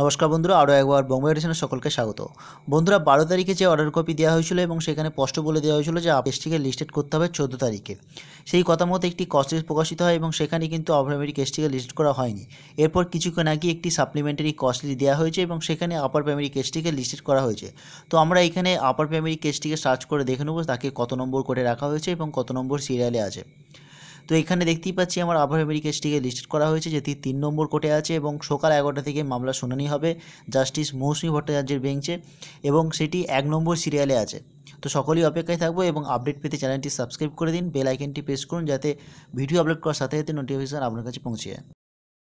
নমস্কার বন্ধুরা আরও একবার বম্বে এডিশনে সকলকে স্বাগত বন্ধুরা বারো তারিখে যে অর্ডার কপি দেওয়া হয়েছিল এবং সেখানে স্পষ্ট বলে দেওয়া হয়েছিল যে আপেসটিকে লিস্টেড করতে হবে চোদ্দো তারিখে সেই কথা মতো একটি কস্টিস প্রকাশিত হয় এবং সেখানে কিন্তু আপার কেসটিকে লিস্ট করা হয়নি এরপর কিছুক্ষণ আগে একটি সাপ্লিমেন্টারি কস্টলি দেওয়া হয়েছে এবং সেখানে আপার প্রাইমারি কেসটিকে লিস্টেড করা হয়েছে তো আমরা এখানে আপার প্রাইমারি কেসটিকে সার্চ করে দেখে নেব তাকে কত নম্বর করে রাখা হয়েছে এবং কত নম্বর সিরিয়ালে আছে তো এখানে দেখতেই পাচ্ছি আমার আবহাওয়াবি কেসটিকে লিস্টেড করা হয়েছে যেটি তিন নম্বর কোর্টে আছে এবং সকাল এগারোটা থেকে মামলা শুনানি হবে জাস্টিস মৌসুমী ভট্টাচার্যের বেঞ্চে এবং সেটি এক নম্বর সিরিয়ালে আছে তো সকলেই অপেক্ষায় থাকবো এবং আপডেট পেতে চ্যানেলটি সাবস্ক্রাইব করে দিন বেল আইকনটি প্রেস করুন যাতে ভিডিও আপলোড করার সাথে সাথে নোটিফিকেশান আপনার কাছে পৌঁছে যায়